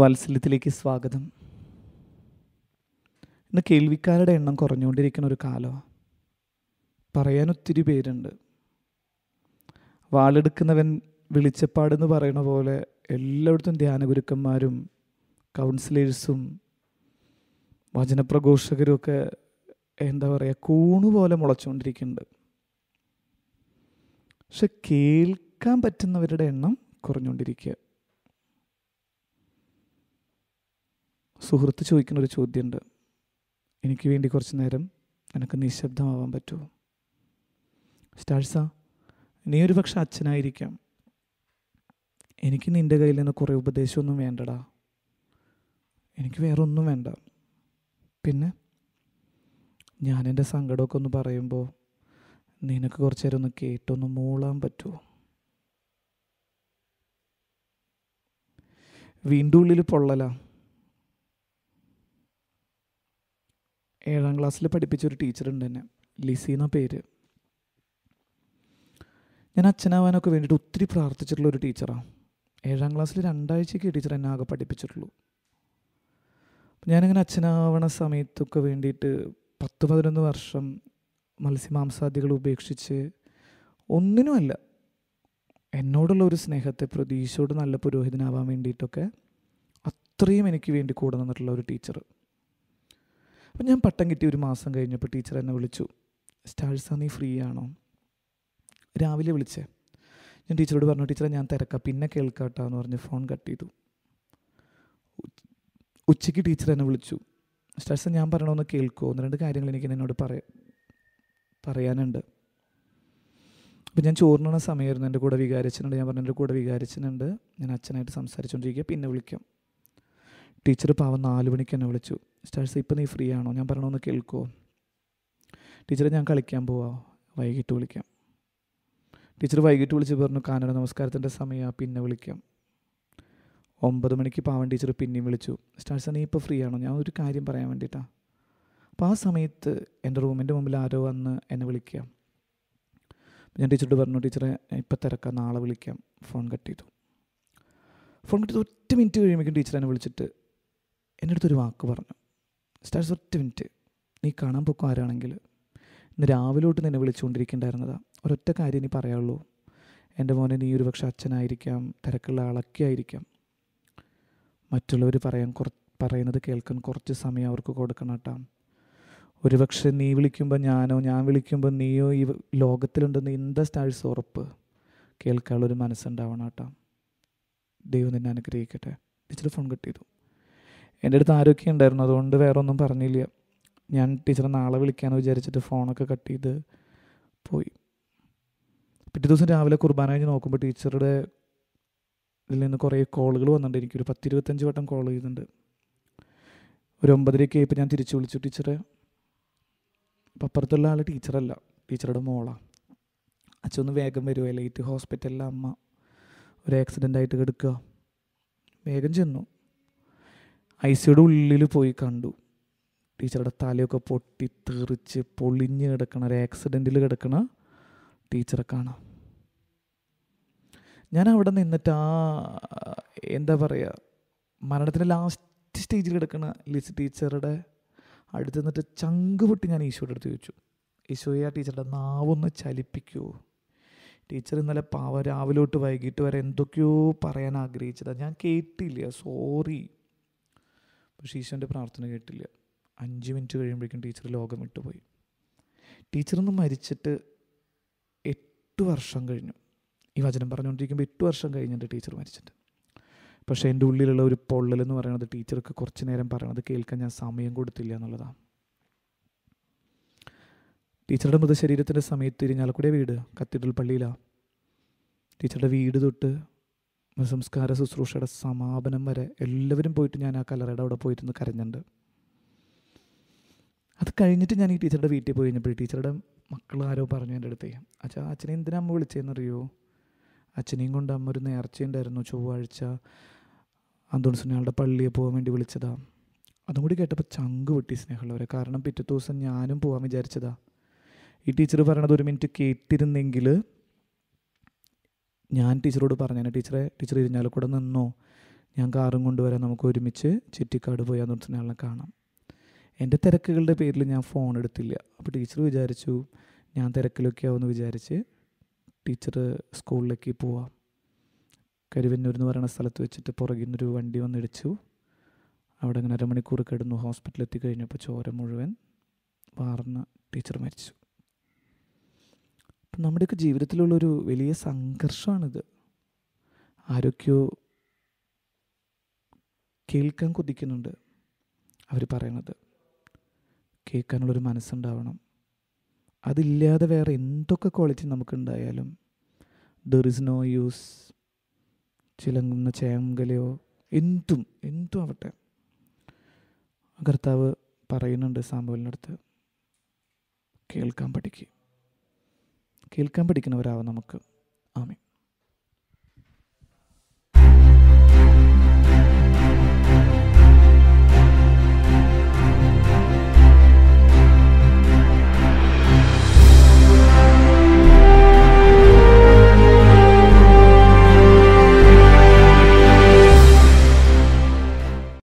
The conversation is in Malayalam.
വാത്സല്യത്തിലേക്ക് സ്വാഗതം ഇന്ന് കേൾവിക്കാരുടെ എണ്ണം കുറഞ്ഞുകൊണ്ടിരിക്കുന്ന ഒരു കാലമാണ് പറയാൻ ഒത്തിരി പേരുണ്ട് വാളെടുക്കുന്നവൻ വിളിച്ചപ്പാടെന്ന് പറയണ പോലെ എല്ലായിടത്തും ധ്യാനഗുരുക്കന്മാരും കൗൺസിലേഴ്സും വചനപ്രഘോഷകരും ഒക്കെ എന്താ പറയുക കൂണു പോലെ മുളച്ചുകൊണ്ടിരിക്കുന്നുണ്ട് പക്ഷെ കേൾക്കാൻ പറ്റുന്നവരുടെ എണ്ണം കുറഞ്ഞുകൊണ്ടിരിക്കുക സുഹൃത്ത് ചോദിക്കുന്ന ഒരു ചോദ്യമുണ്ട് എനിക്ക് വേണ്ടി കുറച്ച് നേരം നിനക്ക് നിശബ്ദമാവാൻ പറ്റുമോ സ്റ്റാഴ്സ നീ ഒരു പക്ഷെ അച്ഛനായിരിക്കാം എനിക്ക് നിൻ്റെ കയ്യിൽ നിന്ന് കുറേ ഉപദേശമൊന്നും വേണ്ടടാ എനിക്ക് വേറെ ഒന്നും വേണ്ട പിന്നെ ഞാൻ എൻ്റെ സങ്കടമൊക്കെ ഒന്ന് പറയുമ്പോൾ നിനക്ക് കുറച്ച് നേരം ഒന്ന് കേട്ടൊന്ന് മൂളാൻ പറ്റുമോ വീണ്ടും ഉള്ളിൽ പൊള്ളലാണ് ഏഴാം ക്ലാസ്സിൽ പഠിപ്പിച്ചൊരു ടീച്ചറുണ്ട് എന്നെ ലിസി എന്ന പേര് ഞാൻ അച്ഛനാവാനൊക്കെ വേണ്ടിയിട്ട് ഒത്തിരി പ്രാർത്ഥിച്ചിട്ടുള്ള ഒരു ടീച്ചറാണ് ഏഴാം ക്ലാസ്സിൽ രണ്ടാഴ്ചയ്ക്ക് ടീച്ചർ എന്നെ ആകെ പഠിപ്പിച്ചിട്ടുള്ളൂ ഞാനിങ്ങനെ അച്ഛനാവണ സമയത്തൊക്കെ വേണ്ടിയിട്ട് പത്ത് പതിനൊന്ന് വർഷം മത്സ്യമാംസാദികൾ ഉപേക്ഷിച്ച് ഒന്നിനുമല്ല എന്നോടുള്ള ഒരു സ്നേഹത്തെ പ്രതീക്ഷയോട് നല്ല പുരോഹിതനാവാൻ വേണ്ടിയിട്ടൊക്കെ അത്രയും എനിക്ക് വേണ്ടി കൂടെ നിന്നിട്ടുള്ള ഒരു ടീച്ചർ അപ്പം ഞാൻ പട്ടം കിട്ടി ഒരു മാസം കഴിഞ്ഞപ്പോൾ ടീച്ചർ എന്നെ വിളിച്ചു സ്റ്റാഴ്സാ നീ ഫ്രീ ആണോ രാവിലെ വിളിച്ചേ ഞാൻ ടീച്ചറോട് പറഞ്ഞു ടീച്ചറെ ഞാൻ തിരക്കാം പിന്നെ കേൾക്കാട്ടോ എന്ന് പറഞ്ഞ് ഫോൺ കട്ട് ചെയ്തു ഉച്ചയ്ക്ക് ടീച്ചർ എന്നെ വിളിച്ചു സ്റ്റാഴ്സ ഞാൻ പറയണമെന്ന് കേൾക്കുമോ ഒന്ന് രണ്ട് കാര്യങ്ങൾ എനിക്ക് എന്നോട് പറയാം പറയാനുണ്ട് അപ്പം ഞാൻ ചോറിനുള്ള സമയമായിരുന്നു എൻ്റെ കൂടെ വികാരിച്ചിട്ടുണ്ട് ഞാൻ പറഞ്ഞു എൻ്റെ കൂടെ വികാരിച്ചിട്ടുണ്ട് ഞാൻ അച്ഛനായിട്ട് സംസാരിച്ചുകൊണ്ടിരിക്കുക പിന്നെ വിളിക്കാം ടീച്ചർ പാവം നാല് മണിക്ക് എന്നെ വിളിച്ചു സ്റ്റാർസ് ഇപ്പം നീ ഫ്രീ ആണോ ഞാൻ പറയണമെന്ന് കേൾക്കുമോ ടീച്ചറെ ഞാൻ കളിക്കാൻ പോവാം വൈകിട്ട് വിളിക്കാം ടീച്ചർ വൈകിട്ട് വിളിച്ച് പറഞ്ഞു കാനഡ നമസ്കാരത്തിൻ്റെ സമയമാണ് പിന്നെ വിളിക്കാം ഒമ്പത് മണിക്ക് പാവൻ ടീച്ചർ പിന്നെയും വിളിച്ചു സ്റ്റാർസ് നീ ഇപ്പോൾ ഫ്രീ ആണോ ഞാൻ ഒരു കാര്യം പറയാൻ വേണ്ടിയിട്ടാണ് അപ്പോൾ ആ സമയത്ത് എൻ്റെ റൂമിൻ്റെ മുമ്പിൽ ആരോ വന്ന് എന്നെ വിളിക്കാം ഞാൻ ടീച്ചറോട് പറഞ്ഞു ടീച്ചറെ ഇപ്പം തിരക്കാം നാളെ വിളിക്കാം ഫോൺ കട്ട് ചെയ്തു ഫോൺ കട്ട് ചെയ്ത് ഒറ്റ മിനിറ്റ് കഴിയുമ്പോഴേക്കും ടീച്ചർ എന്നെ വിളിച്ചിട്ട് എൻ്റെ അടുത്തൊരു വാക്ക് പറഞ്ഞു സ്റ്റാർസ് ഒറ്റ മിനിറ്റ് നീ കാണാൻ പൊക്കും ആരാണെങ്കിൽ ഇന്ന് രാവിലെ തൊട്ട് നിന്നെ വിളിച്ചുകൊണ്ടിരിക്കുന്നുണ്ടായിരുന്നതാണ് ഒരൊറ്റ കാര്യം നീ പറയാവുള്ളൂ എൻ്റെ മോനെ നീ ഒരു പക്ഷെ അച്ഛനായിരിക്കാം തിരക്കുള്ള ആളൊക്കെ ആയിരിക്കാം മറ്റുള്ളവർ പറയാൻ കുറ പറയുന്നത് കേൾക്കാൻ കുറച്ച് സമയം അവർക്ക് കൊടുക്കണം കേട്ടോ ഒരുപക്ഷെ നീ വിളിക്കുമ്പോൾ ഞാനോ ഞാൻ വിളിക്കുമ്പോൾ നീയോ ഈ ലോകത്തിലുണ്ടെന്ന് ഇന്ത സ്റ്റാഴ്സ് ഉറപ്പ് കേൾക്കാനുള്ളൊരു മനസ്സുണ്ടാവണം കേട്ടോ ദൈവം നിന്നെ അനുഗ്രഹിക്കട്ടെ ഇച്ചിരി ഫോൺ കട്ട് ചെയ്തു എൻ്റെ അടുത്ത് ആരൊക്കെ ഉണ്ടായിരുന്നു അതുകൊണ്ട് വേറെ ഒന്നും പറഞ്ഞില്ല ഞാൻ ടീച്ചറെ നാളെ വിളിക്കാമെന്ന് വിചാരിച്ചിട്ട് ഫോണൊക്കെ കട്ട് ചെയ്ത് പോയി പിറ്റേ ദിവസം രാവിലെ കുർബാന കഴിഞ്ഞ് നോക്കുമ്പോൾ ടീച്ചറുടെ ഇതിൽ നിന്ന് കുറേ കോളുകൾ വന്നിട്ടുണ്ട് എനിക്കൊരു പത്തിരുപത്തഞ്ച് വട്ടം കോൾ ചെയ്തിട്ടുണ്ട് ഒരു ഒമ്പതരയ്ക്ക് ആയപ്പോൾ ഞാൻ തിരിച്ചു വിളിച്ചു ടീച്ചറെ അപ്പം അപ്പുറത്തുള്ള ആൾ ടീച്ചറല്ല ടീച്ചറുടെ മോളാണ് ഒന്ന് വേഗം വരുമോ ലൈറ്റ് ഹോസ്പിറ്റലിലെ അമ്മ ഒരു ആക്സിഡൻ്റ് ആയിട്ട് കിടക്കുക വേഗം ചെന്നു ഐ സിയുടെ ഉള്ളിൽ പോയി കണ്ടു ടീച്ചറുടെ തലയൊക്കെ പൊട്ടി തെറിച്ച് പൊളിഞ്ഞ് കിടക്കണ ഒരു ആക്സിഡൻറ്റിൽ കിടക്കണ ടീച്ചറെ കാണാം ഞാൻ അവിടെ നിന്നിട്ട് ആ എന്താ പറയുക മരണത്തിൻ്റെ ലാസ്റ്റ് സ്റ്റേജിൽ കിടക്കുന്ന ലിസ് ടീച്ചറുടെ അടുത്ത് നിന്നിട്ട് ചങ്ക് പൊട്ടി ഞാൻ ഈശോയുടെ അടുത്ത് ചോദിച്ചു ഈശോയെ ആ ടീച്ചറുടെ നാവൊന്ന് ചലിപ്പിക്കൂ ടീച്ചർ ഇന്നലെ പാവ രാവിലോട്ട് വൈകിട്ട് വരെ എന്തൊക്കെയോ പറയാൻ ആഗ്രഹിച്ചതാണ് ഞാൻ കേട്ടില്ല സോറി പക്ഷേ ഈശോ പ്രാർത്ഥന കേട്ടില്ല അഞ്ച് മിനിറ്റ് കഴിയുമ്പോഴേക്കും ടീച്ചർ ലോകം വിട്ടുപോയി ടീച്ചറിന്ന് മരിച്ചിട്ട് എട്ട് വർഷം കഴിഞ്ഞു ഈ വചനം പറഞ്ഞുകൊണ്ടിരിക്കുമ്പോൾ എട്ട് വർഷം കഴിഞ്ഞിട്ട് ടീച്ചർ മരിച്ചിട്ട് പക്ഷേ എൻ്റെ ഉള്ളിലുള്ള ഒരു പൊള്ളലെന്ന് പറയുന്നത് ടീച്ചർക്ക് കുറച്ച് നേരം പറയണത് കേൾക്കാൻ ഞാൻ സമയം കൊടുത്തില്ല എന്നുള്ളതാണ് ടീച്ചറുടെ മൃതശരീരത്തിൻ്റെ സമയത്ത് ഇരിഞ്ഞാലക്കുടിയ വീട് കത്തീഡ്രൽ പള്ളിയിലാണ് ടീച്ചറുടെ വീട് തൊട്ട് സംസ്കാര ശുശ്രൂഷയുടെ സമാപനം വരെ എല്ലാവരും പോയിട്ട് ഞാൻ ആ കലറയുടെ അവിടെ പോയിരുന്ന് കരഞ്ഞുണ്ട് അത് കഴിഞ്ഞിട്ട് ഞാൻ ഈ ടീച്ചറുടെ വീട്ടിൽ പോയി കഴിഞ്ഞപ്പോൾ ടീച്ചറുടെ മക്കൾ ആരോ പറഞ്ഞു എൻ്റെ അടുത്തേ അച്ഛാ അച്ഛനെ എന്തിനാ അമ്മ വിളിച്ചതെന്നറിയോ അച്ഛനെയും കൊണ്ട് അമ്മ ഒരു നേർച്ചയുണ്ടായിരുന്നു ചൊവ്വാഴ്ച അന്തോണി സുനയാളുടെ പള്ളിയിൽ പോകാൻ വേണ്ടി വിളിച്ചതാ അതും കൂടി കേട്ടപ്പോൾ ചങ്ക് വെട്ടി സ്നേഹമുള്ളവരെ കാരണം പിറ്റേ ദിവസം ഞാനും പോകാൻ വിചാരിച്ചതാ ഈ ടീച്ചർ പറയണത് ഒരു മിനിറ്റ് കേട്ടിരുന്നെങ്കിൽ ഞാൻ ടീച്ചറോട് പറഞ്ഞു ടീച്ചറെ ടീച്ചർ കൂടെ നിന്നോ ഞാൻ കാറും കൊണ്ടുവരാൻ നമുക്ക് ഒരുമിച്ച് ചിറ്റിക്കാട് പോയി അന്നൂർത്തിനെ ആളെ കാണാം എൻ്റെ തിരക്കുകളുടെ പേരിൽ ഞാൻ ഫോൺ എടുത്തില്ല അപ്പോൾ ടീച്ചർ വിചാരിച്ചു ഞാൻ തിരക്കിലൊക്കെ ആവുമെന്ന് വിചാരിച്ച് ടീച്ചർ സ്കൂളിലേക്ക് പോവാം കരുവന്നൂർ എന്ന് പറയുന്ന സ്ഥലത്ത് വെച്ചിട്ട് പുറകിൽ നിന്നൊരു വണ്ടി വന്നിടിച്ചു അവിടെ അങ്ങനെ അരമണിക്കൂർ കിടന്നു ഹോസ്പിറ്റലിൽ എത്തി കഴിഞ്ഞപ്പോൾ ചോര മുഴുവൻ വാർന്ന ടീച്ചർ മരിച്ചു നമ്മുടെയൊക്കെ ജീവിതത്തിലുള്ളൊരു വലിയ സംഘർഷമാണിത് ആരൊക്കെയോ കേൾക്കാൻ കൊതിക്കുന്നുണ്ട് അവർ പറയണത് കേൾക്കാനുള്ളൊരു മനസ്സുണ്ടാവണം അതില്ലാതെ വേറെ എന്തൊക്കെ ക്വാളിറ്റി നമുക്കുണ്ടായാലും ദർ ഇസ് നോ യൂസ് ചിലങ്ങുന്ന ചേങ്കലയോ എന്തും എന്തും ആവട്ടെ കർത്താവ് പറയുന്നുണ്ട് സാമ്പലിനടുത്ത് കേൾക്കാൻ പഠിക്കും കേൾക്കാൻ പഠിക്കുന്നവരാവാം നമുക്ക് ആമേ